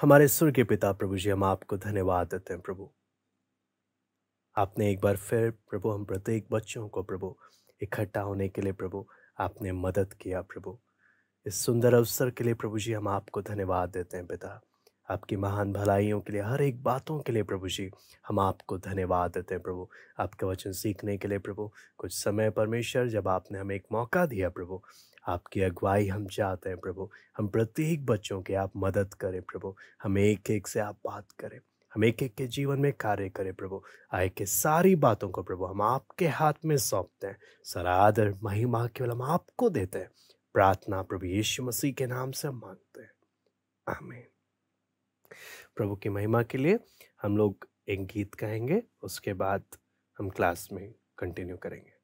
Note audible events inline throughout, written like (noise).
हमारे सुर के पिता प्रभु जी हम आपको धन्यवाद देते हैं प्रभु आपने एक बार फिर प्रभु हम प्रत्येक बच्चों को प्रभु इकट्ठा होने के लिए प्रभु आपने मदद किया प्रभु इस सुंदर अवसर के लिए प्रभु जी हम आपको धन्यवाद देते हैं पिता आपकी महान भलाइयों के लिए हर एक बातों के लिए प्रभु जी हम आपको धन्यवाद देते हैं प्रभु आपका वचन सीखने के लिए प्रभु कुछ समय परमेश्वर जब आपने हमें एक मौका दिया प्रभु आपकी अगुवाई हम चाहते हैं प्रभु हम प्रत्येक बच्चों के आप मदद करें प्रभु हम एक एक से आप बात करें हम एक एक के जीवन में कार्य करें प्रभु आए के सारी बातों को प्रभु हम आपके हाथ में सौंपते हैं सारा आदर महिमा केवल हम आपको देते हैं प्रार्थना प्रभु यीशु मसीह के नाम से हम मांगते हैं आमीन प्रभु की महिमा के लिए हम लोग एक गीत कहेंगे उसके बाद हम क्लास में कंटिन्यू करेंगे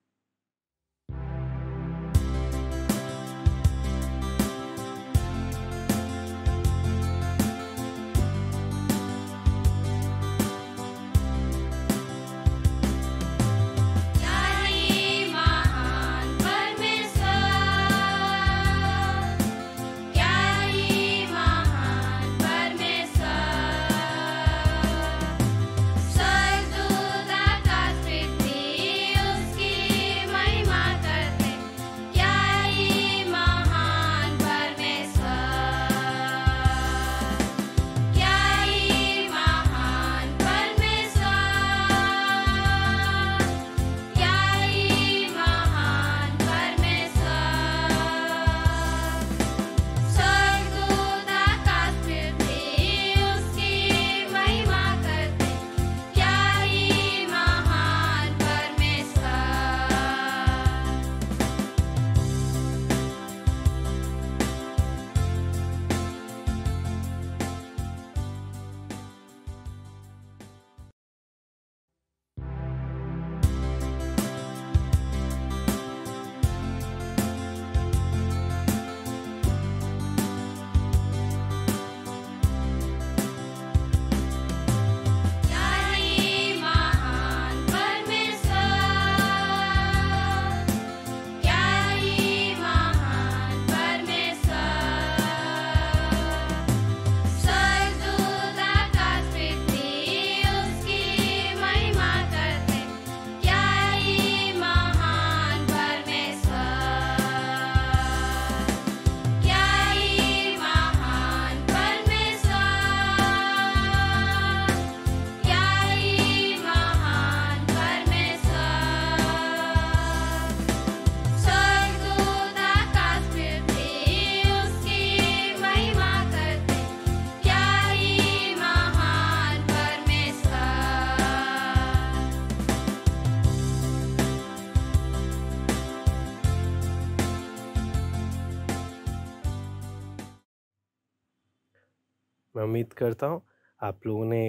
करता हूँ आप लोगों ने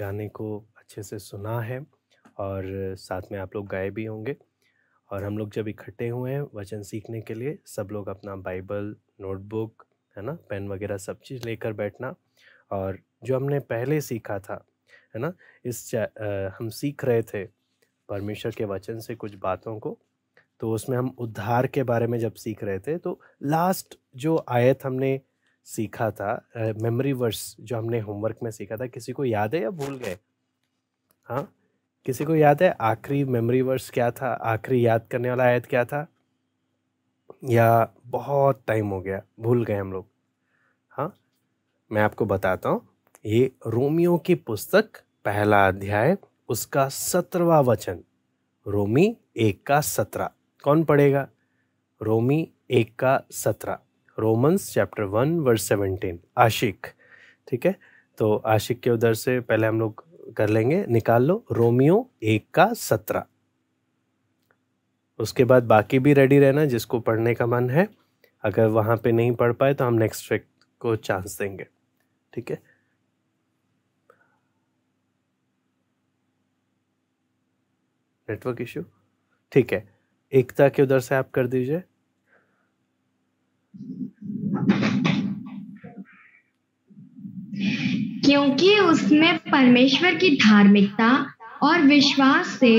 गाने को अच्छे से सुना है और साथ में आप लोग गाए भी होंगे और हम लोग जब इकट्ठे हुए हैं वचन सीखने के लिए सब लोग अपना बाइबल नोटबुक है ना पेन वगैरह सब चीज़ लेकर बैठना और जो हमने पहले सीखा था है ना इस आ, हम सीख रहे थे परमेश्वर के वचन से कुछ बातों को तो उसमें हम उद्धार के बारे में जब सीख रहे थे तो लास्ट जो आयत हमने सीखा था मेमोरी वर्स जो हमने होमवर्क में सीखा था किसी को याद है या भूल गए हाँ किसी को याद है आखिरी मेमोरी वर्स क्या था आखिरी याद करने वाला आयत क्या था या बहुत टाइम हो गया भूल गए हम लोग हाँ मैं आपको बताता हूँ ये रोमियो की पुस्तक पहला अध्याय उसका सत्रवा वचन रोमी एक का सत्रह कौन पढ़ेगा रोमी एक का सत्रह Romans chapter one verse seventeen आशिक ठीक है तो आशिक के उधर से पहले हम लोग कर लेंगे निकाल लो रोमियो एक का सत्रह उसके बाद बाकी भी रेडी रहना जिसको पढ़ने का मन है अगर वहाँ पे नहीं पढ़ पाए तो हम नेक्स्ट वीक को चांस देंगे ठीक है नेटवर्क इशू ठीक है एकता के उधर से आप कर दीजिए क्योंकि उसमें परमेश्वर की धार्मिकता और विश्वास से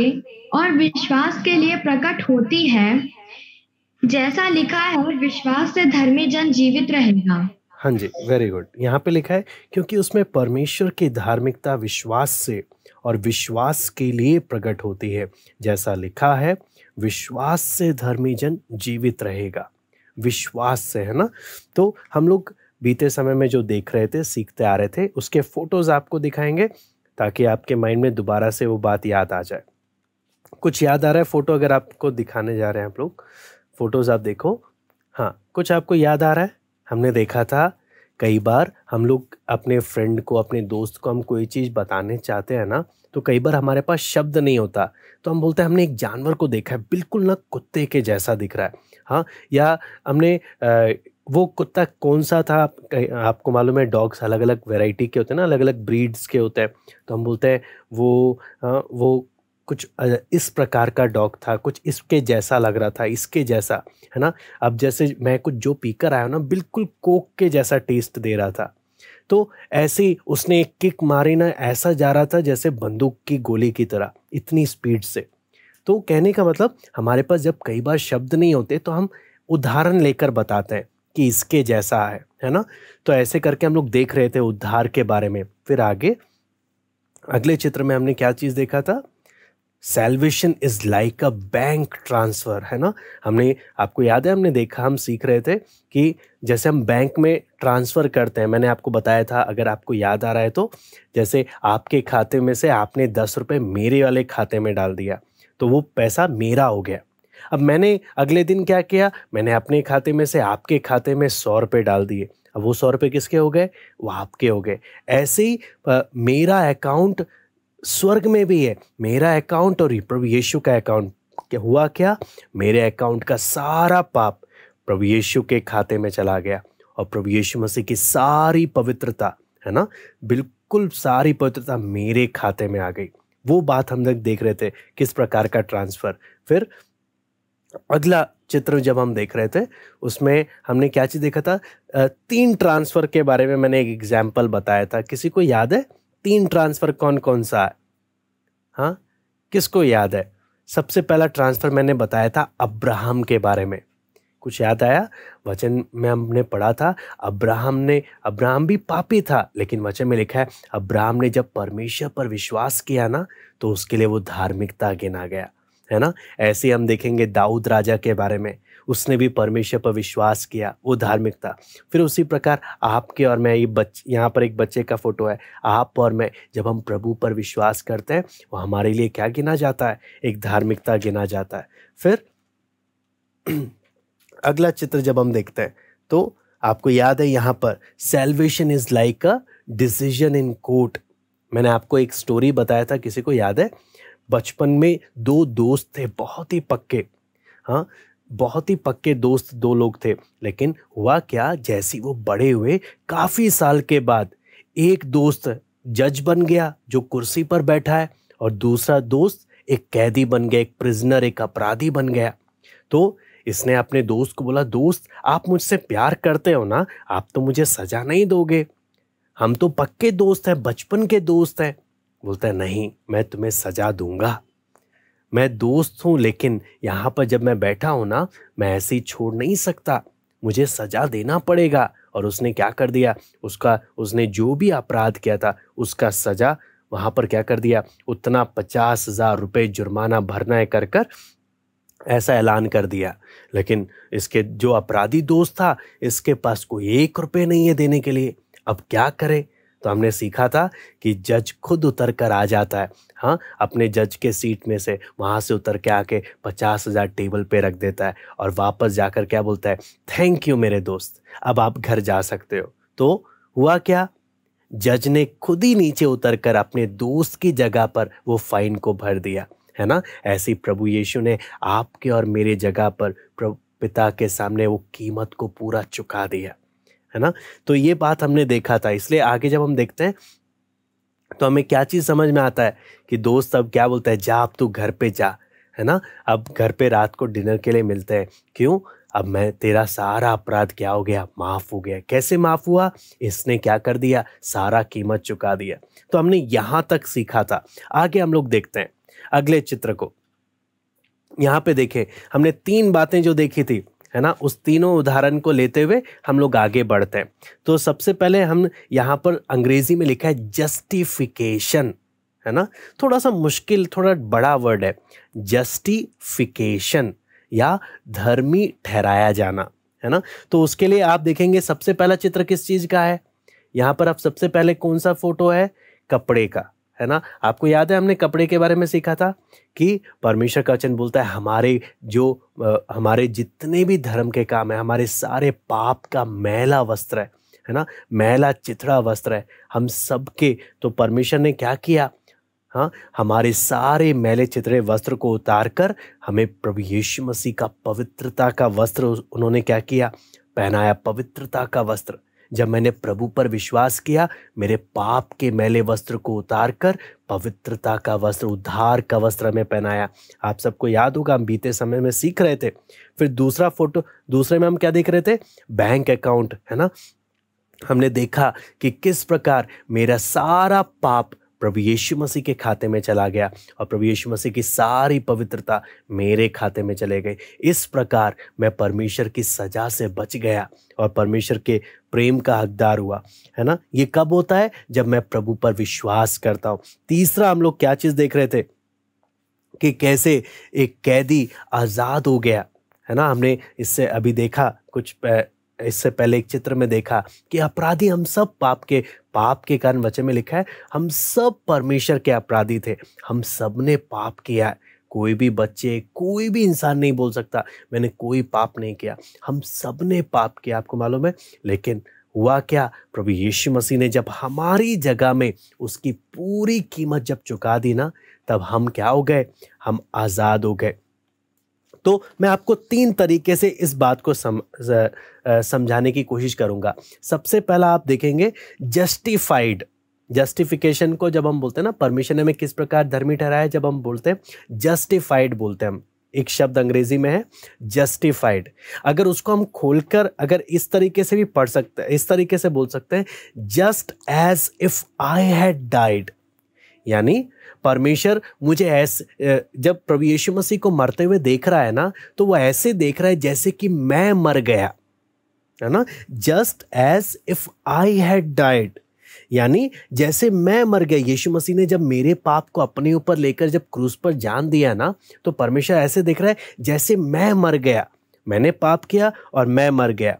और विश्वास के लिए प्रकट होती है जैसा लिखा है विश्वास से धर्मी जन जीवित रहेगा हाँ जी वेरी गुड यहाँ पे लिखा है क्योंकि उसमें परमेश्वर की धार्मिकता विश्वास से और विश्वास के लिए प्रकट होती है जैसा लिखा है विश्वास से धर्मी जन जीवित रहेगा विश्वास से है ना तो हम लोग बीते समय में जो देख रहे थे सीखते आ रहे थे उसके फोटोज़ आपको दिखाएंगे ताकि आपके माइंड में दोबारा से वो बात याद आ जाए कुछ याद आ रहा है फ़ोटो अगर आपको दिखाने जा रहे हैं आप लोग फ़ोटोज़ आप देखो हाँ कुछ आपको याद आ रहा है हमने देखा था कई बार हम लोग अपने फ्रेंड को अपने दोस्त को हम कोई चीज़ बताने चाहते हैं ना तो कई बार हमारे पास शब्द नहीं होता तो हम बोलते हैं हमने एक जानवर को देखा है बिल्कुल ना कुत्ते के जैसा दिख रहा है हाँ या हमने वो कुत्ता कौन सा था आप, आपको मालूम है डॉग्स अलग अलग वेराइटी के होते हैं ना अलग अलग ब्रीड्स के होते हैं तो हम बोलते हैं वो वो कुछ इस प्रकार का डॉग था कुछ इसके जैसा लग रहा था इसके जैसा है ना अब जैसे मैं कुछ जो पीकर आया हूँ ना बिल्कुल कोक के जैसा टेस्ट दे रहा था तो ऐसे उसने एक किक मारे ना ऐसा जा रहा था जैसे बंदूक की गोली की तरह इतनी स्पीड से तो कहने का मतलब हमारे पास जब कई बार शब्द नहीं होते तो हम उदाहरण लेकर बताते हैं कि इसके जैसा है है ना तो ऐसे करके हम लोग देख रहे थे उद्धार के बारे में फिर आगे अगले चित्र में हमने क्या चीज़ देखा था salvation is like a bank transfer है ना हमने आपको याद है हमने देखा हम सीख रहे थे कि जैसे हम बैंक में ट्रांसफ़र करते हैं मैंने आपको बताया था अगर आपको याद आ रहा है तो जैसे आपके खाते में से आपने दस रुपये मेरे वाले खाते में डाल दिया तो वो पैसा मेरा हो गया अब मैंने अगले दिन क्या किया मैंने अपने खाते में से आपके खाते में सौ रुपये डाल दिए अब वो सौ रुपये किसके हो गए वो आपके हो गए ऐसे ही मेरा अकाउंट स्वर्ग में भी है मेरा अकाउंट और प्रभु यीशु का अकाउंट क्या हुआ क्या मेरे अकाउंट का सारा पाप प्रभु यीशु के खाते में चला गया और प्रभु यीशु मसीह की सारी पवित्रता है ना बिल्कुल सारी पवित्रता मेरे खाते में आ गई वो बात हम लोग देख रहे थे किस प्रकार का ट्रांसफ़र फिर अगला चित्र जब हम देख रहे थे उसमें हमने क्या चीज़ देखा था तीन ट्रांसफ़र के बारे में मैंने एक एग्जाम्पल बताया था किसी को याद है तीन ट्रांसफ़र कौन कौन सा है हाँ किसको याद है सबसे पहला ट्रांसफ़र मैंने बताया था अब्राहम के बारे में कुछ याद आया वचन में हमने पढ़ा था अब्राहम ने अब्राहम भी पापी था लेकिन वचन में लिखा है अब्राहम ने जब परमेश्वर पर विश्वास किया ना तो उसके लिए वो धार्मिकता गिना गया है ना ऐसे हम देखेंगे दाऊद राजा के बारे में उसने भी परमेश्वर पर विश्वास किया वो धार्मिकता फिर उसी प्रकार आपके और मैं ये बच यहाँ पर एक बच्चे का फोटो है आप और मैं जब हम प्रभु पर विश्वास करते हैं वो हमारे लिए क्या गिना जाता है एक धार्मिकता गिना जाता है फिर (clears throat) अगला चित्र जब हम देखते हैं तो आपको याद है यहाँ पर salvation is like a decision in court मैंने आपको एक स्टोरी बताया था किसी को याद है बचपन में दो दोस्त थे बहुत ही पक्के हाँ बहुत ही पक्के दोस्त दो लोग थे लेकिन हुआ क्या जैसे वो बड़े हुए काफ़ी साल के बाद एक दोस्त जज बन गया जो कुर्सी पर बैठा है और दूसरा दोस्त एक कैदी बन गया एक प्रिजनर एक अपराधी बन गया तो इसने अपने दोस्त को बोला दोस्त आप मुझसे प्यार करते हो ना आप तो मुझे सजा नहीं दोगे हम तो पक्के दोस्त हैं बचपन के दोस्त हैं बोलता है नहीं मैं तुम्हें सजा दूंगा मैं दोस्त हूँ लेकिन यहाँ पर जब मैं बैठा हूँ ना मैं ऐसे ही छोड़ नहीं सकता मुझे सजा देना पड़ेगा और उसने क्या कर दिया उसका उसने जो भी अपराध किया था उसका सजा वहाँ पर क्या कर दिया उतना पचास हज़ार रुपये जुर्माना भरना है कर कर ऐसा ऐलान कर दिया लेकिन इसके जो अपराधी दोस्त था इसके पास कोई एक रुपये नहीं है देने के लिए अब क्या करें तो हमने सीखा था कि जज खुद उतर कर आ जाता है हाँ अपने जज के सीट में से वहाँ से उतर के आके पचास हज़ार टेबल पे रख देता है और वापस जाकर क्या बोलता है थैंक यू मेरे दोस्त अब आप घर जा सकते हो तो हुआ क्या जज ने खुद ही नीचे उतर कर अपने दोस्त की जगह पर वो फाइन को भर दिया है ना ऐसी प्रभु यीशु ने आपके और मेरे जगह पर पिता के सामने वो कीमत को पूरा चुका दिया है ना तो ये बात हमने देखा था इसलिए आगे जब हम देखते हैं तो हमें क्या चीज़ समझ में आता है कि दोस्त अब क्या बोलता है जा अब तू घर पे जा है ना अब घर पे रात को डिनर के लिए मिलते हैं क्यों अब मैं तेरा सारा अपराध क्या हो गया माफ़ हो गया कैसे माफ़ हुआ इसने क्या कर दिया सारा कीमत चुका दिया तो हमने यहाँ तक सीखा था आगे हम लोग देखते हैं अगले चित्र को यहाँ पे देखें हमने तीन बातें जो देखी थी है ना उस तीनों उदाहरण को लेते हुए हम लोग आगे बढ़ते हैं तो सबसे पहले हम यहाँ पर अंग्रेजी में लिखा है जस्टिफिकेशन है ना थोड़ा सा मुश्किल थोड़ा बड़ा वर्ड है जस्टिफिकेशन या धर्मी ठहराया जाना है ना तो उसके लिए आप देखेंगे सबसे पहला चित्र किस चीज़ का है यहाँ पर आप सबसे पहले कौन सा फोटो है कपड़े का है ना आपको याद है हमने कपड़े के बारे में सीखा था कि परमेश्वर का वचन बोलता है हमारे जो आ, हमारे जितने भी धर्म के काम है हमारे सारे पाप का मैला वस्त्र है है ना मैला चिथड़ा वस्त्र है हम सबके तो परमेश्वर ने क्या किया हाँ हमारे सारे मैले चितरे वस्त्र को उतार कर हमें प्रभु यीशु मसीह का पवित्रता का वस्त्र उन्होंने क्या किया पहनाया पवित्रता का वस्त्र जब मैंने प्रभु पर विश्वास किया मेरे पाप के मैले वस्त्र को उतारकर पवित्रता का वस्त्र उद्धार का वस्त्र में पहनाया आप सबको याद होगा हम बीते समय में सीख रहे थे फिर दूसरा फोटो दूसरे में हम क्या देख रहे थे बैंक अकाउंट है ना हमने देखा कि किस प्रकार मेरा सारा पाप प्रभु यीशु मसीह के खाते में चला गया और प्रभु यीशु मसीह की सारी पवित्रता मेरे खाते में चले गई इस प्रकार मैं परमेश्वर की सजा से बच गया और परमेश्वर के प्रेम का हकदार हुआ है ना ये कब होता है जब मैं प्रभु पर विश्वास करता हूँ तीसरा हम लोग क्या चीज़ देख रहे थे कि कैसे एक कैदी आज़ाद हो गया है ना हमने इससे अभी देखा कुछ इससे पहले एक चित्र में देखा कि अपराधी हम सब पाप के पाप के कारण वचन में लिखा है हम सब परमेश्वर के अपराधी थे हम सब ने पाप किया है कोई भी बच्चे कोई भी इंसान नहीं बोल सकता मैंने कोई पाप नहीं किया हम सब ने पाप किया आपको मालूम है लेकिन हुआ क्या प्रभु यीशु मसीह ने जब हमारी जगह में उसकी पूरी कीमत जब चुका दी ना तब हम क्या हो गए हम आज़ाद हो गए तो मैं आपको तीन तरीके से इस बात को सम समझाने की कोशिश करूंगा सबसे पहला आप देखेंगे जस्टिफाइड जस्टिफिकेशन को जब हम बोलते हैं ना परमिशन हमें किस प्रकार धर्मी ठहराया जब हम बोलते हैं जस्टिफाइड बोलते हैं हम एक शब्द अंग्रेजी में है जस्टिफाइड अगर उसको हम खोलकर अगर इस तरीके से भी पढ़ सकते हैं इस तरीके से बोल सकते हैं just as if I had died यानी परमेश्वर मुझे ऐसे जब प्रभु यीशु मसीह को मरते हुए देख रहा है ना तो वो ऐसे देख रहा है जैसे कि मैं मर गया है ना just as if I had died यानी जैसे मैं मर गया यीशु मसीह ने जब मेरे पाप को अपने ऊपर लेकर जब क्रूस पर जान दिया ना तो परमेश्वर ऐसे देख रहा है जैसे मैं मर गया मैंने पाप किया और मैं मर गया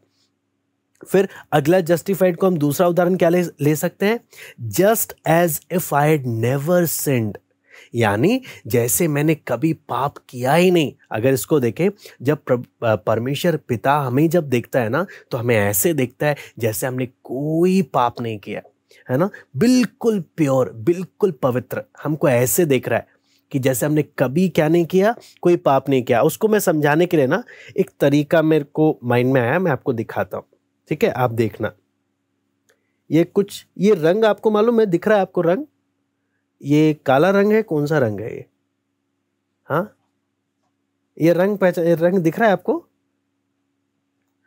फिर अगला जस्टिफाइड को हम दूसरा उदाहरण क्या ले, ले सकते हैं just as if I had never sinned यानी जैसे मैंने कभी पाप किया ही नहीं अगर इसको देखें जब परमेश्वर पिता हमें जब देखता है ना तो हमें ऐसे देखता है जैसे हमने कोई पाप नहीं किया है ना बिल्कुल प्योर बिल्कुल पवित्र हमको ऐसे देख रहा है कि जैसे हमने कभी क्या नहीं किया कोई पाप नहीं किया उसको मैं समझाने के लिए ना एक तरीका मेरे को माइंड में आया मैं आपको दिखाता हूँ ठीक है आप देखना ये कुछ ये रंग आपको मालूम है दिख रहा है आपको रंग ये काला रंग है कौन सा रंग है ये हाँ ये रंग पहचान ये रंग दिख रहा है आपको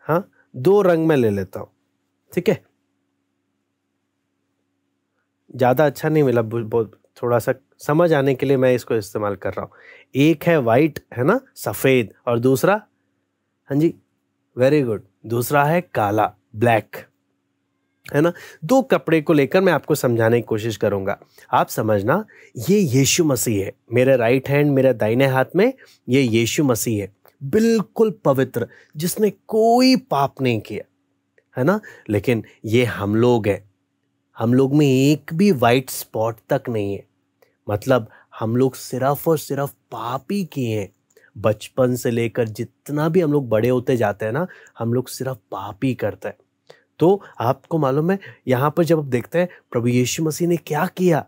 हाँ दो रंग मैं ले लेता हूँ ठीक है ज़्यादा अच्छा नहीं मिला बहुत थोड़ा सा समझ आने के लिए मैं इसको इस्तेमाल कर रहा हूँ एक है वाइट है ना सफ़ेद और दूसरा हाँ जी वेरी गुड दूसरा है काला ब्लैक है ना दो कपड़े को लेकर मैं आपको समझाने की कोशिश करूंगा आप समझना ये यीशु मसीह है मेरे राइट हैंड मेरे दाहिने हाथ में ये यीशु मसीह है बिल्कुल पवित्र जिसने कोई पाप नहीं किया है ना लेकिन ये हम लोग हैं हम लोग में एक भी वाइट स्पॉट तक नहीं है मतलब हम लोग सिर्फ और सिर्फ पाप ही किए हैं बचपन से लेकर जितना भी हम लोग बड़े होते जाते हैं ना हम लोग सिर्फ पाप ही करते हैं तो आपको मालूम है यहाँ पर जब आप देखते हैं प्रभु यीशु मसीह ने क्या किया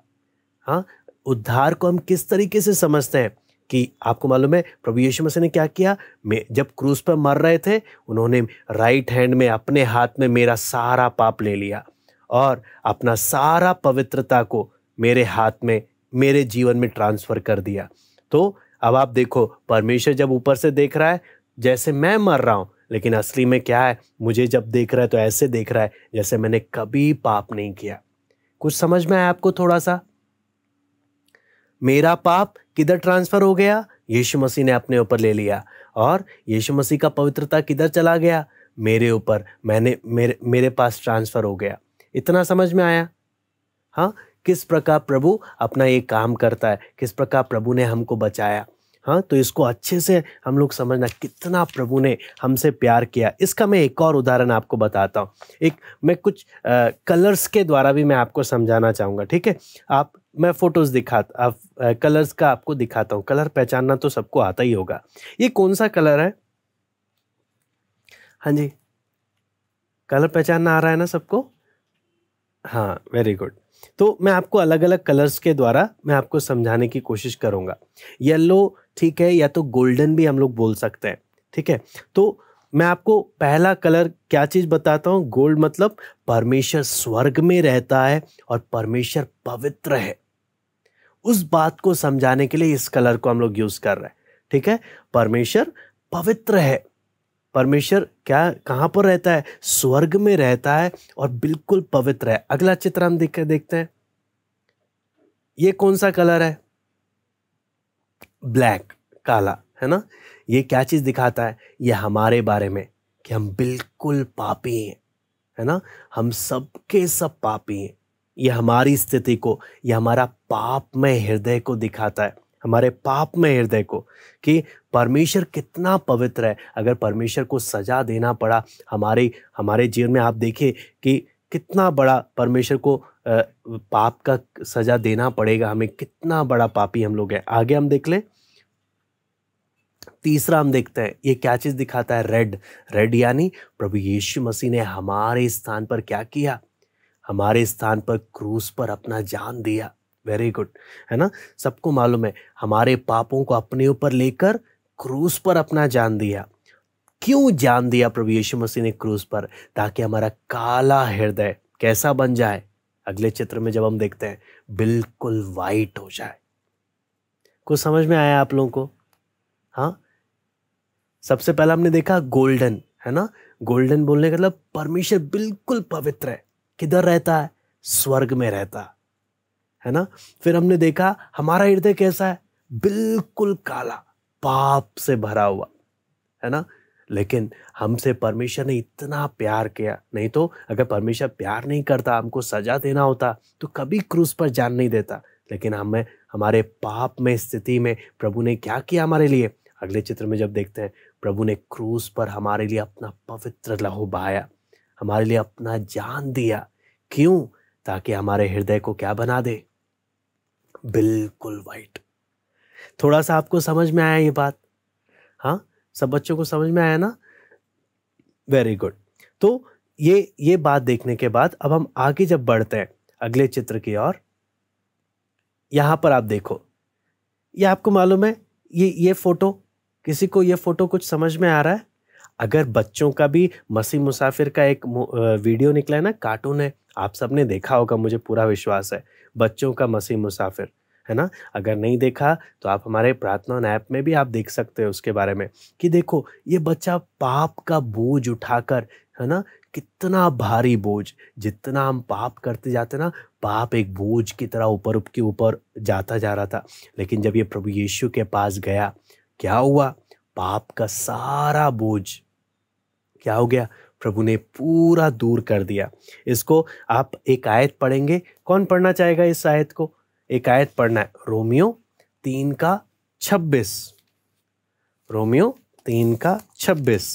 हाँ उद्धार को हम किस तरीके से समझते हैं कि आपको मालूम है प्रभु यीशु मसीह ने क्या किया मैं जब क्रूस पर मर रहे थे उन्होंने राइट हैंड में अपने हाथ में मेरा सारा पाप ले लिया और अपना सारा पवित्रता को मेरे हाथ में मेरे जीवन में ट्रांसफर कर दिया तो अब आप देखो परमेश्वर जब ऊपर से देख रहा है जैसे मैं मर रहा हूँ लेकिन असली में क्या है मुझे जब देख रहा है तो ऐसे देख रहा है जैसे मैंने कभी पाप नहीं किया कुछ समझ में आया आपको थोड़ा सा मेरा पाप किधर ट्रांसफर हो गया यीशु मसीह ने अपने ऊपर ले लिया और यीशु मसीह का पवित्रता किधर चला गया मेरे ऊपर मैंने मेरे मेरे पास ट्रांसफर हो गया इतना समझ में आया हाँ किस प्रकार प्रभु अपना ये काम करता है किस प्रकार प्रभु ने हमको बचाया हाँ तो इसको अच्छे से हम लोग समझना कितना प्रभु ने हमसे प्यार किया इसका मैं एक और उदाहरण आपको बताता हूँ एक मैं कुछ आ, कलर्स के द्वारा भी मैं आपको समझाना चाहूँगा ठीक है आप मैं फ़ोटोज़ दिखाता आप आ, कलर्स का आपको दिखाता हूँ कलर पहचानना तो सबको आता ही होगा ये कौन सा कलर है हाँ जी कलर पहचानना आ रहा है ना सबको हाँ वेरी गुड तो मैं आपको अलग अलग कलर्स के द्वारा मैं आपको समझाने की कोशिश करूँगा येलो ठीक है या तो गोल्डन भी हम लोग बोल सकते हैं ठीक है तो मैं आपको पहला कलर क्या चीज़ बताता हूँ गोल्ड मतलब परमेश्वर स्वर्ग में रहता है और परमेश्वर पवित्र है उस बात को समझाने के लिए इस कलर को हम लोग यूज़ कर रहे हैं ठीक है परमेश्वर पवित्र है परमेश्वर क्या कहाँ पर रहता है स्वर्ग में रहता है और बिल्कुल पवित्र है अगला चित्र हम देख देखते हैं ये कौन सा कलर है ब्लैक काला है ना ये क्या चीज़ दिखाता है ये हमारे बारे में कि हम बिल्कुल पापी हैं है ना हम सबके सब पापी हैं ये हमारी स्थिति को ये हमारा पाप में हृदय को दिखाता है हमारे पाप में हृदय को कि परमेश्वर कितना पवित्र है अगर परमेश्वर को सजा देना पड़ा हमारे हमारे जीवन में आप देखिए कि कितना बड़ा परमेश्वर को पाप का सजा देना पड़ेगा हमें कितना बड़ा पापी हम लोग हैं आगे हम देख लें तीसरा हम देखते हैं ये क्या चीज़ दिखाता है रेड रेड यानी प्रभु यीशु मसीह ने हमारे स्थान पर क्या किया हमारे स्थान पर क्रूस पर अपना जान दिया वेरी गुड है ना सबको मालूम है हमारे पापों को अपने ऊपर लेकर क्रूस पर अपना जान दिया क्यों जान दिया प्रभु यीशु मसीह ने क्रूस पर ताकि हमारा काला हृदय कैसा बन जाए अगले चित्र में जब हम देखते हैं बिल्कुल वाइट हो जाए कुछ समझ में आया आप लोगों को हाँ सबसे पहला हमने देखा गोल्डन है ना गोल्डन बोलने का मतलब परमेश्वर बिल्कुल पवित्र है किधर रहता है स्वर्ग में रहता है है ना फिर हमने देखा हमारा हृदय कैसा है बिल्कुल काला पाप से भरा हुआ है ना लेकिन हमसे परमेश्वर ने इतना प्यार किया नहीं तो अगर परमेश्वर प्यार नहीं करता हमको सजा देना होता तो कभी क्रूस पर जान नहीं देता लेकिन हमें हमारे पाप में स्थिति में प्रभु ने क्या किया हमारे लिए अगले चित्र में जब देखते हैं प्रभु ने क्रूस पर हमारे लिए अपना पवित्र लहू बहाया हमारे लिए अपना जान दिया क्यों ताकि हमारे हृदय को क्या बना दे बिल्कुल वाइट थोड़ा सा आपको समझ में आया ये बात हाँ सब बच्चों को समझ में आया ना वेरी गुड तो ये ये बात देखने के बाद अब हम आगे जब बढ़ते हैं अगले चित्र की ओर यहाँ पर आप देखो ये आपको मालूम है ये ये फ़ोटो किसी को ये फ़ोटो कुछ समझ में आ रहा है अगर बच्चों का भी मसी मुसाफिर का एक वीडियो निकला है ना कार्टून है आप सबने देखा होगा मुझे पूरा विश्वास है बच्चों का मसीह मुसाफिर है ना अगर नहीं देखा तो आप हमारे प्रार्थना ऐप में भी आप देख सकते हैं उसके बारे में कि देखो ये बच्चा पाप का बोझ उठाकर है ना कितना भारी बोझ जितना हम पाप करते जाते ना पाप एक बोझ की तरह ऊपर के ऊपर जाता जा रहा था लेकिन जब ये प्रभु यीशु के पास गया क्या हुआ पाप का सारा बोझ क्या हो गया प्रभु ने पूरा दूर कर दिया इसको आप एक आयत पढ़ेंगे कौन पढ़ना चाहेगा इस आयत को एक आयत पढ़ना है रोमियो तीन का छब्बीस रोमियो तीन का छब्बीस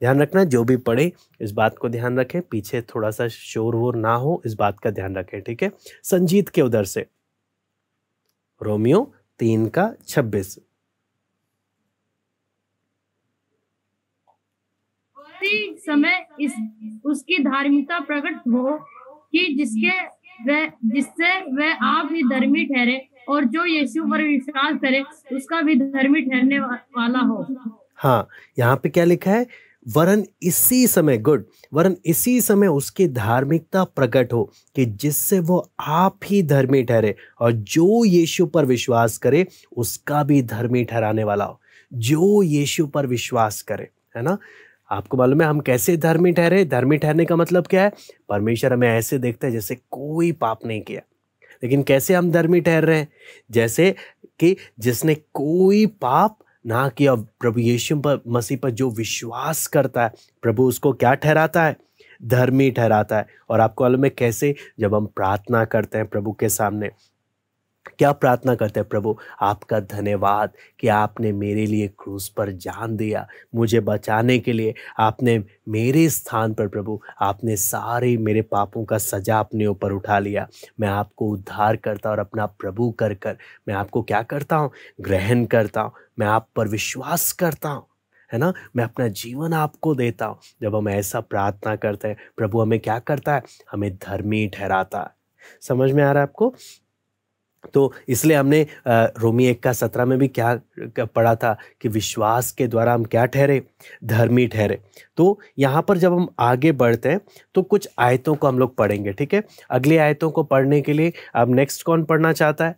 ध्यान रखना जो भी पढ़े इस बात को ध्यान रखें पीछे थोड़ा सा शोर वोर ना हो इस बात का ध्यान रखें ठीक है संजीत के उधर से रोमियो तीन का छब्बीस समय इस उसकी धार्मिकता प्रकट हो कि जिसके वह जिससे वह आप ही धर्मी ठहरे और जो यीशु पर विश्वास करे उसका भी धर्मी ठहरने वाला हो हाँ यहाँ पे क्या लिखा है वरन इसी समय गुड वरन इसी समय उसकी धार्मिकता प्रकट हो कि जिससे वो आप ही धर्मी ठहरे और जो यीशु पर विश्वास करे उसका भी धर्मी ठहराने वाला हो जो यीशु पर विश्वास करे है ना आपको मालूम है हम कैसे धर्मी ठहरे धर्मी ठहरने का मतलब क्या है परमेश्वर हमें ऐसे देखता है जैसे कोई पाप नहीं किया लेकिन कैसे हम धर्मी ठहर रहे हैं जैसे कि जिसने कोई पाप ना किया प्रभु यीशु पर मसीह पर जो विश्वास करता है प्रभु उसको क्या ठहराता है धर्मी ठहराता है और आपको मालूम है कैसे जब हम प्रार्थना करते हैं प्रभु के सामने क्या प्रार्थना करते हैं प्रभु आपका धन्यवाद कि आपने मेरे लिए क्रूस पर जान दिया मुझे बचाने के लिए आपने मेरे स्थान पर प्रभु आपने सारे मेरे पापों का सजा अपने ऊपर उठा लिया मैं आपको उद्धार करता और अपना प्रभु कर कर मैं आपको क्या करता हूँ ग्रहण करता हूँ मैं आप पर विश्वास करता हूँ है ना मैं अपना जीवन आपको देता हूँ जब हम ऐसा प्रार्थना करते हैं प्रभु हमें क्या करता है हमें धर्मी ठहराता है समझ में आ रहा है आपको तो इसलिए हमने रोमी एक का सत्रह में भी क्या पढ़ा था कि विश्वास के द्वारा हम क्या ठहरे धर्मी ठहरे तो यहाँ पर जब हम आगे बढ़ते हैं तो कुछ आयतों को हम लोग पढ़ेंगे ठीक है अगली आयतों को पढ़ने के लिए अब नेक्स्ट कौन पढ़ना चाहता है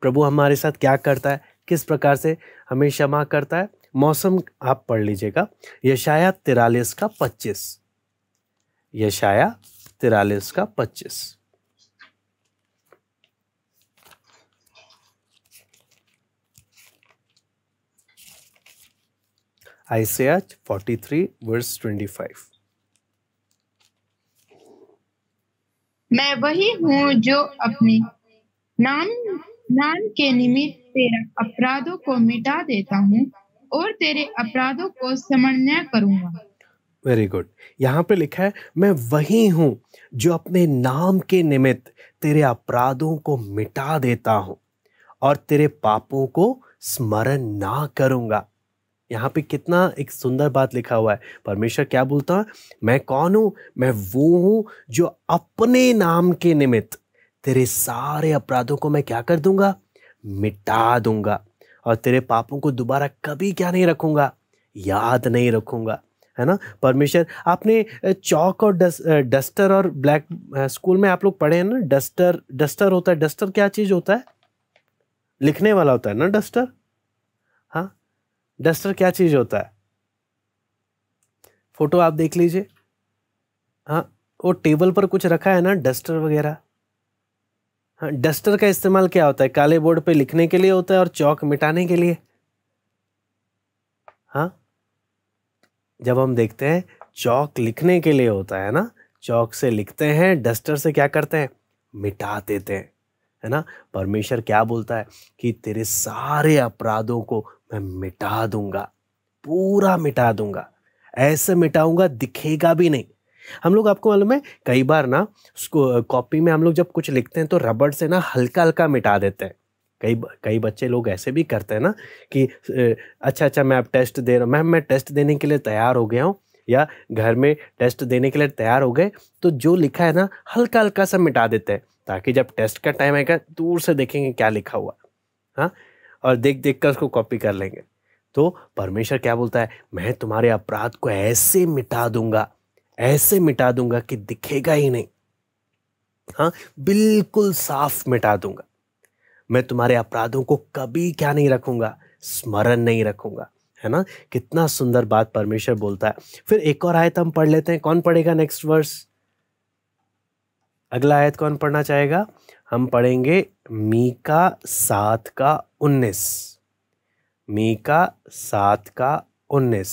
प्रभु हमारे साथ क्या करता है किस प्रकार से हमें क्षमा करता है मौसम आप पढ़ लीजिएगा यशाया तिरालीस का पच्चीस यशाया तिरालीस का पच्चीस Isaiah 43 verse 25. मैं वही हूँ जो अपने नाम नाम के निमित्त तेरे अपराधों को मिटा देता हूँ और तेरे अपराधों को समन्वय करूंगा वेरी गुड यहाँ पे लिखा है मैं वही हूँ जो अपने नाम के निमित्त तेरे अपराधों को मिटा देता हूँ और तेरे पापों को स्मरण ना करूंगा यहाँ पे कितना एक सुंदर बात लिखा हुआ है परमेश्वर क्या बोलता है मैं कौन हूँ मैं वो हूँ जो अपने नाम के निमित्त तेरे सारे अपराधों को मैं क्या कर दूंगा मिटा दूंगा और तेरे पापों को दोबारा कभी क्या नहीं रखूंगा याद नहीं रखूंगा है ना परमेश्वर आपने चौक और डस, डस्टर और ब्लैक स्कूल में आप लोग पढ़े हैं ना डस्टर डस्टर होता है डस्टर क्या चीज़ होता है लिखने वाला होता है ना डस्टर हाँ डस्टर क्या चीज़ होता है फोटो आप देख लीजिए हाँ वो टेबल पर कुछ रखा है ना डस्टर वगैरह हाँ डस्टर का इस्तेमाल क्या होता है काले बोर्ड पे लिखने के लिए होता है और चौक मिटाने के लिए हाँ जब हम देखते हैं चौक लिखने के लिए होता है ना चौक से लिखते हैं डस्टर से क्या करते हैं मिटा देते हैं है ना परमेश्वर क्या बोलता है कि तेरे सारे अपराधों को मैं मिटा दूंगा पूरा मिटा दूंगा ऐसे मिटाऊंगा दिखेगा भी नहीं हम लोग आपको मालूम है कई बार ना उसको कॉपी में हम लोग जब कुछ लिखते हैं तो रबड़ से ना हल्का हल्का मिटा देते हैं कई कई बच्चे लोग ऐसे भी करते हैं ना कि अच्छा अच्छा मैं अब टेस्ट दे रहा हूँ मैम मैं टेस्ट देने के लिए तैयार हो गया हूँ या घर में टेस्ट देने के लिए तैयार हो गए तो जो लिखा है ना हल्का हल्का सा मिटा देते हैं ताकि जब टेस्ट का टाइम आएगा दूर से देखेंगे क्या लिखा हुआ हाँ और देख देख कर उसको कॉपी कर लेंगे तो परमेश्वर क्या बोलता है मैं तुम्हारे अपराध को ऐसे मिटा दूंगा ऐसे मिटा दूंगा कि दिखेगा ही नहीं हाँ बिल्कुल साफ मिटा दूंगा मैं तुम्हारे अपराधों को कभी क्या नहीं रखूंगा स्मरण नहीं रखूंगा है ना कितना सुंदर बात परमेश्वर बोलता है फिर एक और आयत हम पढ़ लेते हैं कौन पढ़ेगा नेक्स्ट वर्स अगला आयत कौन पढ़ना चाहेगा हम पढ़ेंगे मीका सात का उन्नीस मीका सात का उन्नीस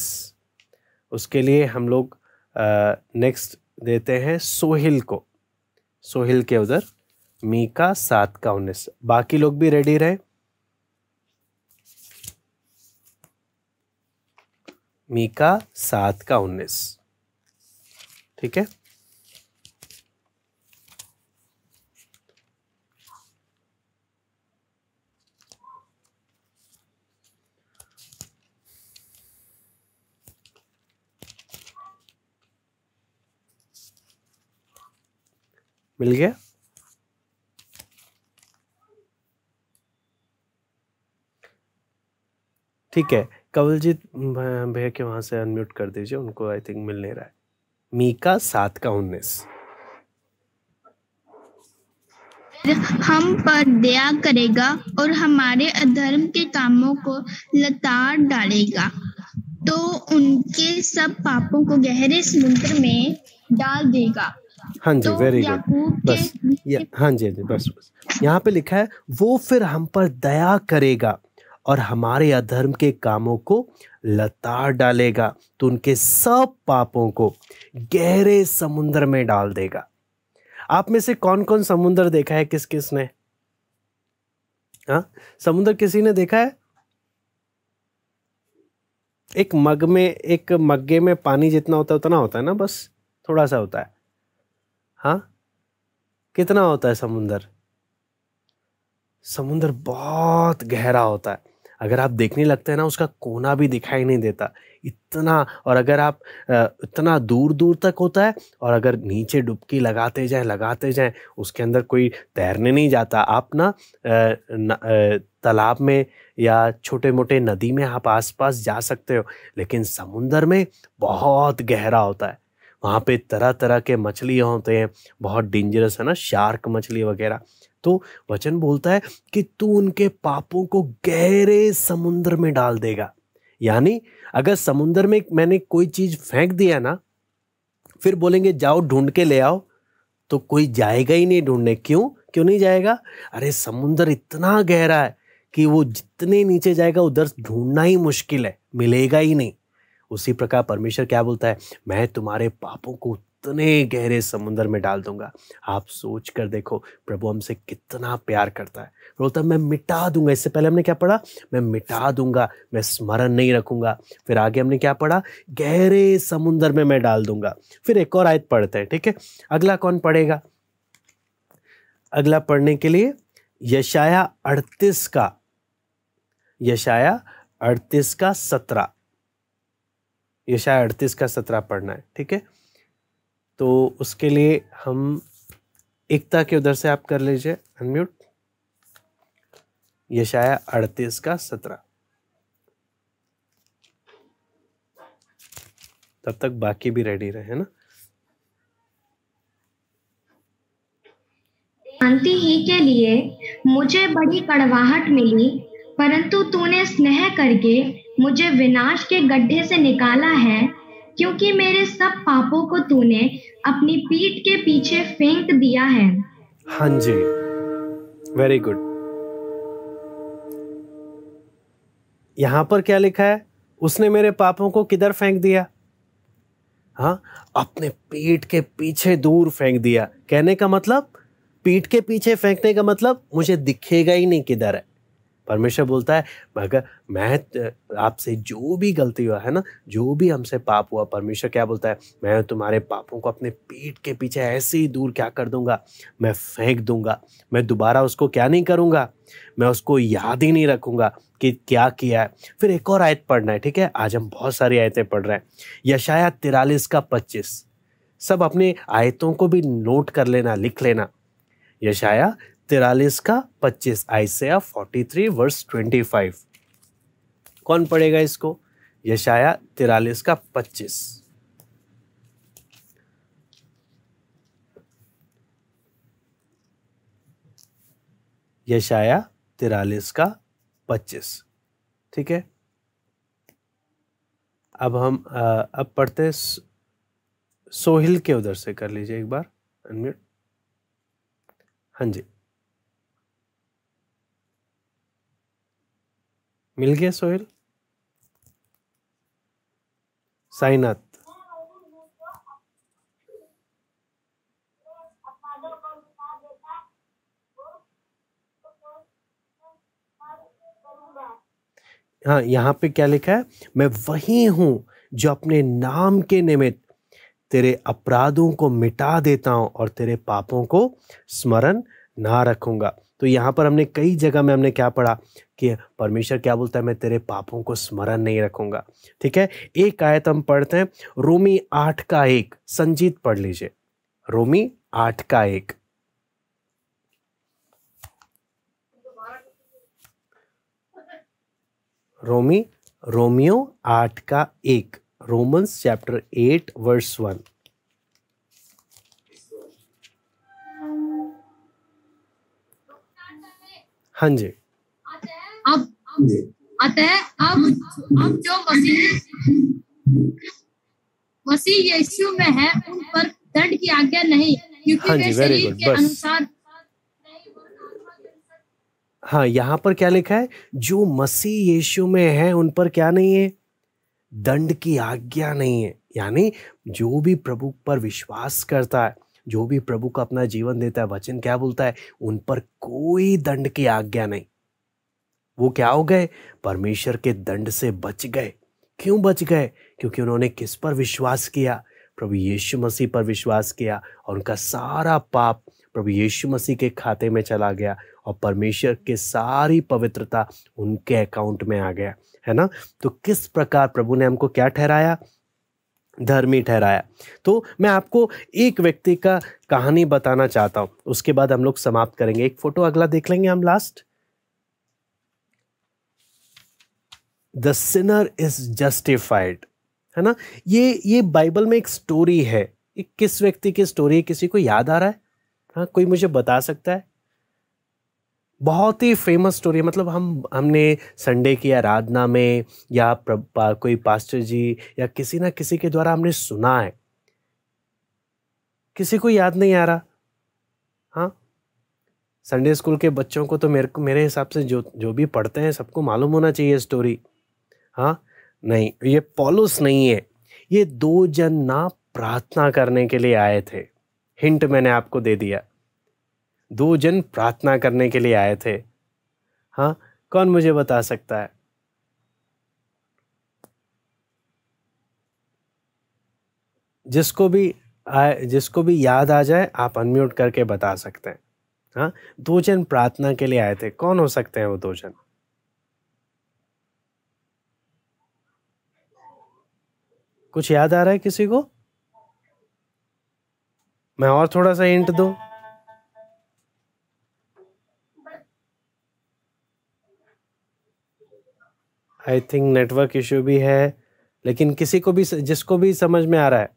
उसके लिए हम लोग नेक्स्ट देते हैं सोहिल को सोहिल के उधर मीका सात का उन्नीस बाकी लोग भी रेडी रहे मीका सात का उन्नीस ठीक है मिल गया ठीक है कवलजीत भैया के वहां से अनम्यूट कर दीजिए उनको आई थिंक मिल नहीं रहा है मीका सात का उन्नीस हम पर दया करेगा और हमारे अधर्म के कामों को लतार डालेगा तो उनके सब पापों को गहरे समुद्र में डाल देगा हाँ जी वेरी तो गुड बस हाँ जी हाँ जी बस बस यहाँ पे लिखा है वो फिर हम पर दया करेगा और हमारे अधर्म के कामों को लताड़ डालेगा तो उनके सब पापों को गहरे समुद्र में डाल देगा आप में से कौन कौन समुद्र देखा है किस किस ने हाँ समुद्र किसी ने देखा है एक मग में एक मग्गे में पानी जितना होता है उतना होता है ना बस थोड़ा सा होता है हाँ कितना होता है समुंदर समुंदर बहुत गहरा होता है अगर आप देखने लगते हैं ना उसका कोना भी दिखाई नहीं देता इतना और अगर आप इतना दूर दूर तक होता है और अगर नीचे डुबकी लगाते जाएं लगाते जाएं उसके अंदर कोई तैरने नहीं जाता आप ना तालाब में या छोटे मोटे नदी में आप आसपास जा सकते हो लेकिन समुंदर में बहुत गहरा होता है वहाँ पे तरह तरह के मछलियाँ होते हैं बहुत डेंजरस है ना शार्क मछली वगैरह तो वचन बोलता है कि तू उनके पापों को गहरे समुद्र में डाल देगा यानी अगर समुद्र में मैंने कोई चीज़ फेंक दिया ना फिर बोलेंगे जाओ ढूंढ के ले आओ तो कोई जाएगा ही नहीं ढूंढने क्यों क्यों नहीं जाएगा अरे समुद्र इतना गहरा है कि वो जितने नीचे जाएगा उधर ढूंढना ही मुश्किल है मिलेगा ही नहीं उसी प्रकार परमेश्वर क्या बोलता है मैं तुम्हारे पापों को उतने गहरे समुंदर में डाल दूंगा आप सोच कर देखो प्रभु हमसे कितना प्यार करता है बोलता मैं मिटा दूंगा इससे पहले हमने क्या पढ़ा मैं मिटा दूंगा मैं स्मरण नहीं रखूंगा फिर आगे हमने क्या पढ़ा गहरे समुंदर में मैं डाल दूंगा फिर एक और आयत पढ़ते हैं ठीक है अगला कौन पढ़ेगा अगला पढ़ने के लिए यशाया अड़तीस का यशाया अड़तीस का सत्रह यशा अड़तीस का सत्रह पढ़ना है ठीक है तो उसके लिए हम एकता के उधर से आप कर लीजिए अनम्यूट यशाया अड़तीस का सत्रह तब तक बाकी भी रेडी रहे ना शांति ही के लिए मुझे बड़ी कड़वाहट मिली परंतु तूने स्नेह करके मुझे विनाश के गड्ढे से निकाला है क्योंकि मेरे सब पापों को तूने अपनी पीठ के पीछे फेंक दिया है हाँ जी वेरी गुड यहां पर क्या लिखा है उसने मेरे पापों को किधर फेंक दिया हाँ अपने पीठ के पीछे दूर फेंक दिया कहने का मतलब पीठ के पीछे फेंकने का मतलब मुझे दिखेगा ही नहीं किधर है परमेश्वर बोलता है मगर मैं आपसे जो भी गलती हुआ है ना जो भी हमसे पाप हुआ परमेश्वर क्या बोलता है मैं तुम्हारे पापों को अपने पीठ के पीछे ऐसे ही दूर क्या कर दूंगा मैं फेंक दूंगा मैं दोबारा उसको क्या नहीं करूंगा मैं उसको याद ही नहीं रखूंगा कि क्या किया है फिर एक और आयत पढ़ना है ठीक है आज हम बहुत सारी आयतें पढ़ रहे हैं यशाया तिरालीस का पच्चीस सब अपने आयतों को भी नोट कर लेना लिख लेना यशाया तिरालीस का पच्चीस Isaiah forty three verse twenty five कौन पढ़ेगा इसको यशाया तिरालीस का पच्चीस यशाया तिरालीस का पच्चीस ठीक है अब हम अब पढ़ते हैं सोहिल के उधर से कर लीजिए एक बार अनम्यूट हाँ जी मिल गया सोहेल साइनाथ हाँ यहाँ पे क्या लिखा है मैं वही हूँ जो अपने नाम के निमित्त तेरे अपराधों को मिटा देता हूँ और तेरे पापों को स्मरण ना रखूंगा तो यहाँ पर हमने कई जगह में हमने क्या पढ़ा कि परमेश्वर क्या बोलता है मैं तेरे पापों को स्मरण नहीं रखूंगा ठीक है एक आयत हम पढ़ते हैं रोमी आठ का एक संजीत पढ़ लीजिए रोमी आठ का एक रोमी रोमियो आठ का एक Romans chapter eight verse one हाँ जी अब अतः अब अब जो मसीह मसीह यीशु में है उन पर दंड की आज्ञा नहीं क्योंकि हाँ जी वेरी गुड बस अनुसार हाँ यहाँ पर क्या लिखा है जो मसीह यीशु में है उन पर क्या नहीं है दंड की आज्ञा नहीं है यानी जो भी प्रभु पर विश्वास करता है जो भी प्रभु का अपना जीवन देता है वचन क्या बोलता है उन पर कोई दंड की आज्ञा नहीं वो क्या हो गए परमेश्वर के दंड से बच गए क्यों बच गए क्योंकि उन्होंने किस पर विश्वास किया प्रभु यीशु मसीह पर विश्वास किया और उनका सारा पाप प्रभु यीशु मसीह के खाते में चला गया और परमेश्वर के सारी पवित्रता उनके अकाउंट में आ गया है ना तो किस प्रकार प्रभु ने हमको क्या ठहराया धर्मी ठहराया तो मैं आपको एक व्यक्ति का कहानी बताना चाहता हूं उसके बाद हम लोग समाप्त करेंगे एक फोटो अगला देख लेंगे हम last the sinner is justified है ना ये ये बाइबल में एक स्टोरी है ये किस व्यक्ति की स्टोरी है किसी को याद आ रहा है हाँ कोई मुझे बता सकता है बहुत ही फेमस स्टोरी है मतलब हम हमने संडे की आराधना में या कोई पास्टर जी या किसी ना किसी के द्वारा हमने सुना है किसी को याद नहीं आ रहा हाँ संडे स्कूल के बच्चों को तो मेरे को मेरे हिसाब से जो जो भी पढ़ते हैं सबको मालूम होना चाहिए स्टोरी हाँ नहीं ये पॉलुस नहीं है ये दो जन ना प्रार्थना करने के लिए आए थे हिंट मैंने आपको दे दिया दो जन प्रार्थना करने के लिए आए थे हाँ कौन मुझे बता सकता है जिसको भी आ, जिसको भी याद आ जाए आप अनम्यूट करके बता सकते हैं हाँ दो जन प्रार्थना के लिए आए थे कौन हो सकते हैं वो दो जन कुछ याद आ रहा है किसी को मैं और थोड़ा सा इंट दूँ आई थिंक नेटवर्क इशू भी है लेकिन किसी को भी जिसको भी समझ में आ रहा है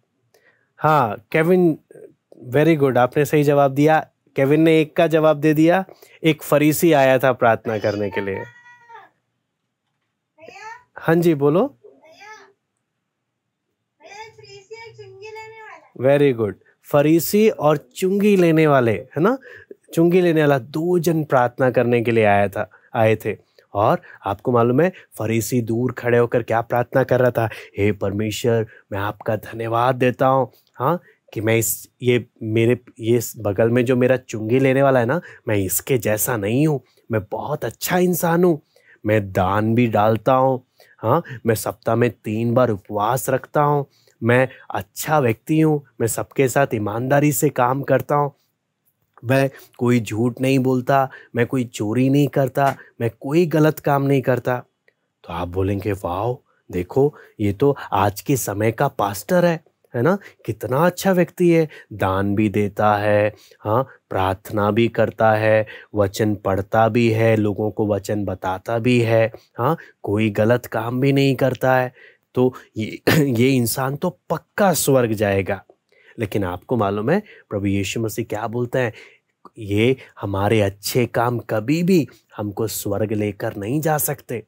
हाँ केविन वेरी गुड आपने सही जवाब दिया केविन ने एक का जवाब दे दिया एक फरीसी आया था प्रार्थना करने के लिए हाँ जी बोलो वेरी गुड फरीसी और चुंगी लेने वाले है ना चुंगी लेने वाला दो जन प्रार्थना करने के लिए आया था आए थे और आपको मालूम है फरीसी दूर खड़े होकर क्या प्रार्थना कर रहा था हे परमेश्वर मैं आपका धन्यवाद देता हूँ हाँ कि मैं इस ये मेरे ये बगल में जो मेरा चुंगी लेने वाला है ना मैं इसके जैसा नहीं हूँ मैं बहुत अच्छा इंसान हूँ मैं दान भी डालता हूँ हाँ मैं सप्ताह में तीन बार उपवास रखता हूँ मैं अच्छा व्यक्ति हूँ मैं सबके साथ ईमानदारी से काम करता हूँ मैं कोई झूठ नहीं बोलता मैं कोई चोरी नहीं करता मैं कोई गलत काम नहीं करता तो आप बोलेंगे वाह देखो ये तो आज के समय का पास्टर है है ना कितना अच्छा व्यक्ति है दान भी देता है हाँ प्रार्थना भी करता है वचन पढ़ता भी है लोगों को वचन बताता भी है हाँ कोई गलत काम भी नहीं करता है तो ये (clears throat) ये इंसान तो पक्का स्वर्ग जाएगा लेकिन आपको मालूम है प्रभु यीशु मसीह क्या बोलते हैं ये हमारे अच्छे काम कभी भी हमको स्वर्ग लेकर नहीं जा सकते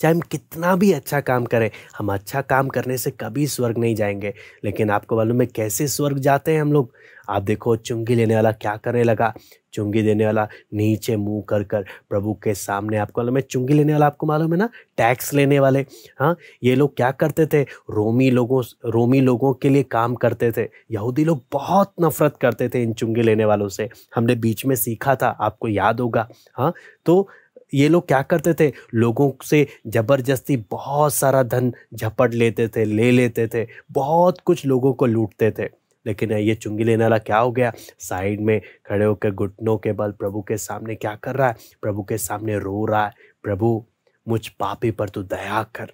चाहे हम कितना भी अच्छा काम करें हम अच्छा काम करने से कभी स्वर्ग नहीं जाएंगे लेकिन आपको मालूम है कैसे स्वर्ग जाते हैं हम लोग आप देखो चुंगी लेने वाला क्या करने लगा चुंगी देने वाला नीचे मुंह कर कर प्रभु के सामने आपको मालूम है चुंगी लेने वाला आपको मालूम है ना टैक्स लेने वाले हाँ ये लोग क्या करते थे रोमी लोगों रोमी लोगों के लिए काम करते थे यहूदी लोग बहुत नफरत करते थे इन चुंगी लेने वालों से हमने बीच में सीखा था आपको याद होगा हाँ तो ये लोग क्या करते थे लोगों से ज़बरदस्ती बहुत सारा धन झपट लेते थे ले लेते थे बहुत कुछ लोगों को लूटते थे लेकिन ये चुंगी लेने वाला क्या हो गया साइड में खड़े होकर घुटनों के बल प्रभु के सामने क्या कर रहा है प्रभु के सामने रो रहा है प्रभु मुझ पापी पर तू दया कर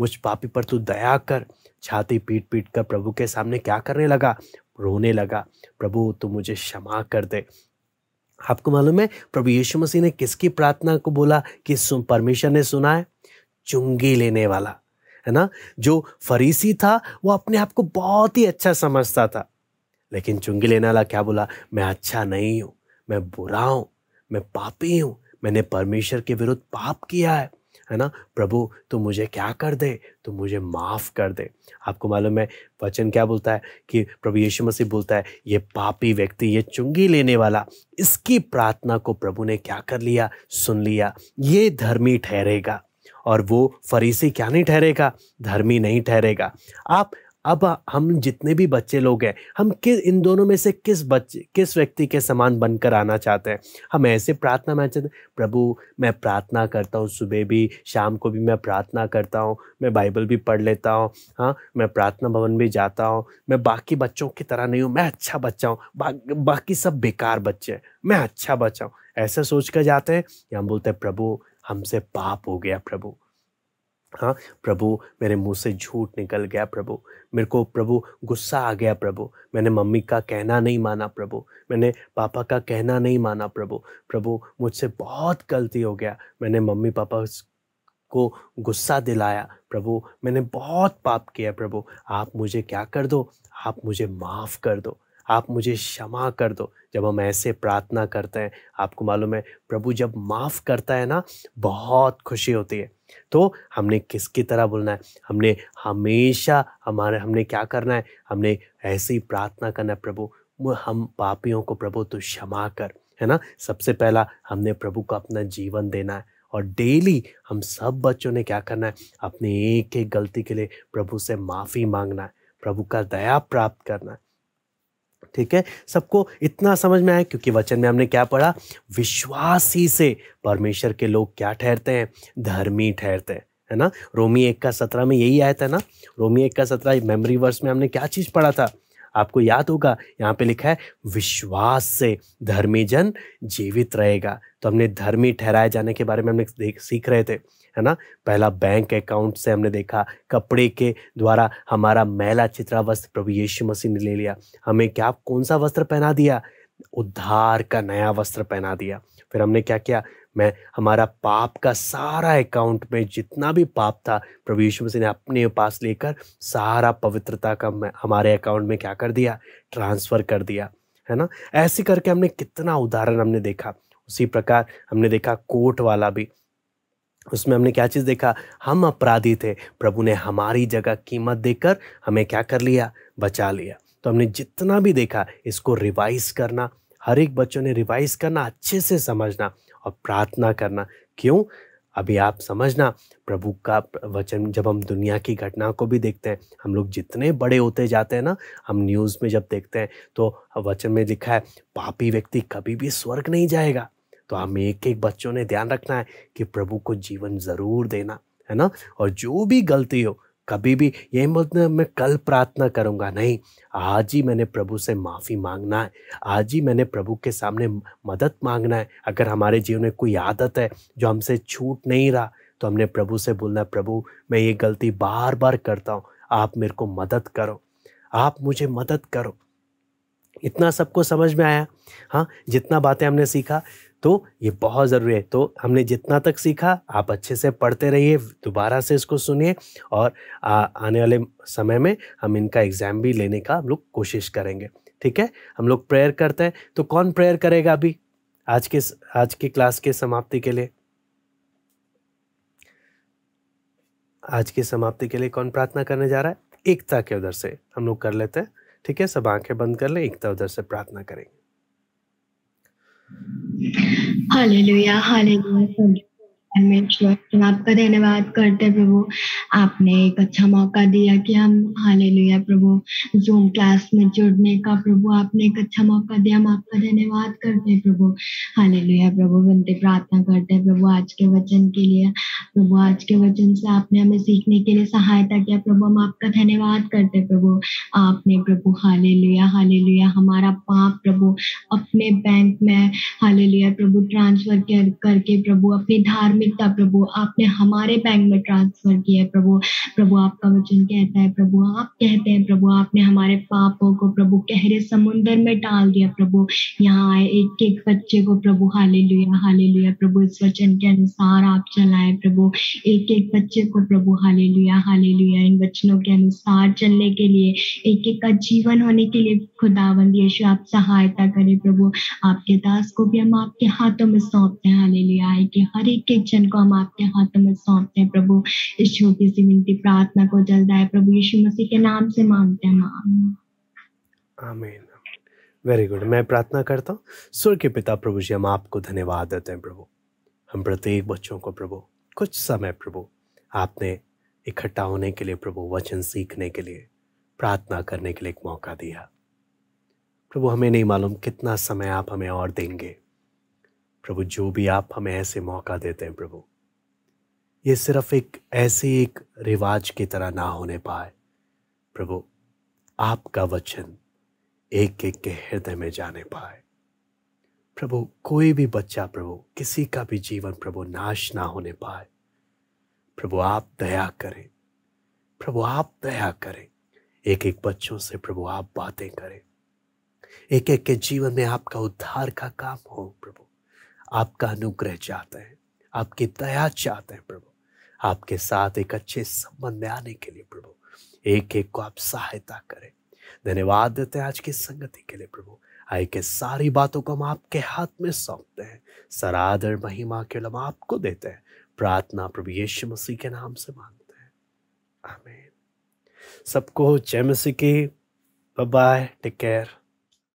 मुझ पापी पर तू दया कर छाती पीट पीट कर प्रभु के सामने क्या करने लगा रोने लगा प्रभु तू मुझे क्षमा कर दे आपको मालूम है प्रभु यीशु मसीह ने किसकी प्रार्थना को बोला कि परमेश्वर ने सुना है चुंगी लेने वाला है ना जो फरीसी था वो अपने आप को बहुत ही अच्छा समझता था लेकिन चुंगी लेने वाला क्या बोला मैं अच्छा नहीं हूं मैं बुरा हूं मैं पापी हूं मैंने परमेश्वर के विरुद्ध पाप किया है है ना प्रभु तू मुझे क्या कर दे तू मुझे माफ़ कर दे आपको मालूम है वचन क्या बोलता है कि प्रभु यीशु मसीह बोलता है ये पापी व्यक्ति ये चुंगी लेने वाला इसकी प्रार्थना को प्रभु ने क्या कर लिया सुन लिया ये धर्मी ठहरेगा और वो फरीसी क्या नहीं ठहरेगा धर्मी नहीं ठहरेगा आप अब हम जितने भी बच्चे लोग हैं हम किस इन दोनों में से किस बच्चे किस व्यक्ति के समान बनकर आना चाहते हैं हम ऐसे प्रार्थना में चाहते प्रभु मैं प्रार्थना करता हूँ सुबह भी शाम को भी मैं प्रार्थना करता हूँ मैं बाइबल भी पढ़ लेता हूँ हाँ मैं प्रार्थना भवन भी जाता हूँ मैं बाकी बच्चों की तरह नहीं हूँ मैं अच्छा बच्चा हूँ बा, बाकी सब बेकार बच्चे मैं अच्छा बच्चा हूँ ऐसा सोच कर जाते हैं या हम बोलते हैं प्रभु हमसे पाप हो गया प्रभु हाँ प्रभु मेरे मुंह से झूठ निकल गया प्रभु मेरे को प्रभु गुस्सा आ गया प्रभु मैंने मम्मी का कहना नहीं माना प्रभु मैंने पापा का कहना नहीं माना प्रभु प्रभु मुझसे बहुत गलती हो गया मैंने मम्मी पापा को गुस्सा दिलाया प्रभु मैंने बहुत पाप किया प्रभु आप मुझे क्या कर दो आप मुझे माफ़ कर दो आप मुझे क्षमा कर दो जब हम ऐसे प्रार्थना करते हैं आपको मालूम है प्रभु जब माफ़ करता है ना बहुत खुशी होती है तो हमने किसकी तरह बोलना है हमने हमेशा हमारे हमने क्या करना है हमने ऐसी प्रार्थना करना है प्रभु हम पापियों को प्रभु तो क्षमा कर है ना सबसे पहला हमने प्रभु को अपना जीवन देना है और डेली हम सब बच्चों ने क्या करना है अपनी एक एक गलती के लिए प्रभु से माफ़ी मांगना है प्रभु का दया प्राप्त करना है ठीक है सबको इतना समझ में आया क्योंकि वचन में हमने क्या पढ़ा विश्वास ही से परमेश्वर के लोग क्या ठहरते हैं धर्मी ठहरते हैं है ना रोमी एक का सत्रह में यही आया था ना रोमी एक का सत्रह मेमोरी वर्स में हमने क्या चीज़ पढ़ा था आपको याद होगा यहाँ पे लिखा है विश्वास से धर्मी जन जीवित रहेगा तो हमने धर्मी ठहराए जाने के बारे में हमने देख सीख रहे थे है ना पहला बैंक अकाउंट से हमने देखा कपड़े के द्वारा हमारा मैला चित्रा वस्त्र प्रभु यीशु मसीह ने ले लिया हमें क्या कौन सा वस्त्र पहना दिया उद्धार का नया वस्त्र पहना दिया फिर हमने क्या किया मैं हमारा पाप का सारा अकाउंट में जितना भी पाप था प्रभु यीशु मसीह ने अपने पास लेकर सारा पवित्रता का मैं हमारे अकाउंट में क्या कर दिया ट्रांसफ़र कर दिया है ना ऐसे करके हमने कितना उदाहरण हमने देखा उसी प्रकार हमने देखा कोट वाला भी उसमें हमने क्या चीज़ देखा हम अपराधी थे प्रभु ने हमारी जगह कीमत देकर हमें क्या कर लिया बचा लिया तो हमने जितना भी देखा इसको रिवाइज करना हर एक बच्चों ने रिवाइज करना अच्छे से समझना और प्रार्थना करना क्यों अभी आप समझना प्रभु का वचन जब हम दुनिया की घटना को भी देखते हैं हम लोग जितने बड़े होते जाते हैं ना हम न्यूज़ में जब देखते हैं तो वचन में लिखा है पापी व्यक्ति कभी भी स्वर्ग नहीं जाएगा तो हम एक एक बच्चों ने ध्यान रखना है कि प्रभु को जीवन ज़रूर देना है ना और जो भी गलती हो कभी भी यही मतलब मैं कल प्रार्थना करूंगा नहीं आज ही मैंने प्रभु से माफ़ी मांगना है आज ही मैंने प्रभु के सामने मदद मांगना है अगर हमारे जीवन में कोई आदत है जो हमसे छूट नहीं रहा तो हमने प्रभु से बोलना है प्रभु मैं ये गलती बार बार करता हूँ आप मेरे को मदद करो आप मुझे मदद करो इतना सबको समझ में आया हाँ जितना बातें हमने सीखा तो ये बहुत ज़रूरी है तो हमने जितना तक सीखा आप अच्छे से पढ़ते रहिए दोबारा से इसको सुनिए और आ, आने वाले समय में हम इनका एग्ज़ाम भी लेने का हम लोग कोशिश करेंगे ठीक है हम लोग प्रेयर करते हैं तो कौन प्रेयर करेगा अभी आज के आज की क्लास के समाप्ति के लिए आज की समाप्ति के लिए कौन प्रार्थना करने जा रहा है एकता के उधर से हम लोग कर लेते हैं ठीक है सब आंखें बंद कर लें एकता उधर से प्रार्थना करेंगे Hallelujah, hallelujah. आपका धन्यवाद करते प्रभु आपने एक अच्छा मौका दिया कि हम हाले लिया प्रभु जूम क्लास में जुड़ने का प्रभु आपने एक अच्छा मौका दिया हम आपका धन्यवाद करते प्रभु हाले लिया प्रभु बनते प्रार्थना करते प्रभु आज के वचन के लिए प्रभु आज के वचन से आपने हमें सीखने के लिए सहायता किया प्रभु हम आपका धन्यवाद करते प्रभु आपने प्रभु हाले लिया हाले लिया हमारा पाप प्रभु अपने बैंक में हाले लिया प्रभु ट्रांसफर करके प्रभु अपनी धार्मिक धार्मिकता प्रभु आपने हमारे बैंक में ट्रांसफर किया है प्रभु प्रभु आपका वचन कहता है प्रभु आप कहते हैं प्रभु आपने हमारे पापों को प्रभु गहरे समुन्द्र में डाल दिया प्रभु यहाँ आए एक एक बच्चे को प्रभु हाले लुया हाले लुया प्रभु इस वचन के अनुसार आप चलाए प्रभु एक एक बच्चे को प्रभु हाले लुया हाले लुया इन वचनों के अनुसार चलने के लिए एक एक का जीवन होने के लिए खुदावंद यीशु आप सहायता करें प्रभु आपके दास को भी हम आपके हाथों में सौंपते हैं हाले है कि हर एक के वचन को हम आपके हाथों में सौंपते हैं प्रभु इस छोटी सी विनती प्रार्थना को जल्द आए प्रभु यीशु मसीह के नाम से मांगते हैं मां आमीन वेरी गुड मैं प्रार्थना करता हूँ सुर के पिता प्रभु जी हम आपको धन्यवाद देते हैं प्रभु हम प्रत्येक बच्चों को प्रभु कुछ समय प्रभु आपने इकट्ठा होने के लिए प्रभु वचन सीखने के लिए प्रार्थना करने के लिए एक मौका दिया प्रभु हमें नहीं मालूम कितना समय आप हमें और देंगे प्रभु जो भी आप हमें ऐसे मौका देते हैं प्रभु ये सिर्फ एक ऐसे एक रिवाज की तरह ना होने पाए प्रभु आपका वचन एक एक के हृदय में जाने पाए प्रभु कोई भी बच्चा प्रभु किसी का भी जीवन प्रभु नाश ना होने पाए प्रभु आप दया करें प्रभु आप दया करें एक एक बच्चों से प्रभु आप बातें करें एक एक के जीवन में आपका उद्धार का काम हो प्रभु आपका अनुग्रह चाहते हैं आपकी दया चाहते हैं प्रभु आपके साथ एक अच्छे संबंध आने के लिए प्रभु एक एक को आप सहायता करें धन्यवाद देते हैं आज की संगति के लिए प्रभु आए के सारी बातों को हम आपके हाथ में सौंपते हैं सरादर महिमा के लम आपको देते हैं प्रार्थना प्रभु यीशु मसीह के नाम से मांगते हैं आमीन सबको जय मसीह की बाय टेक केयर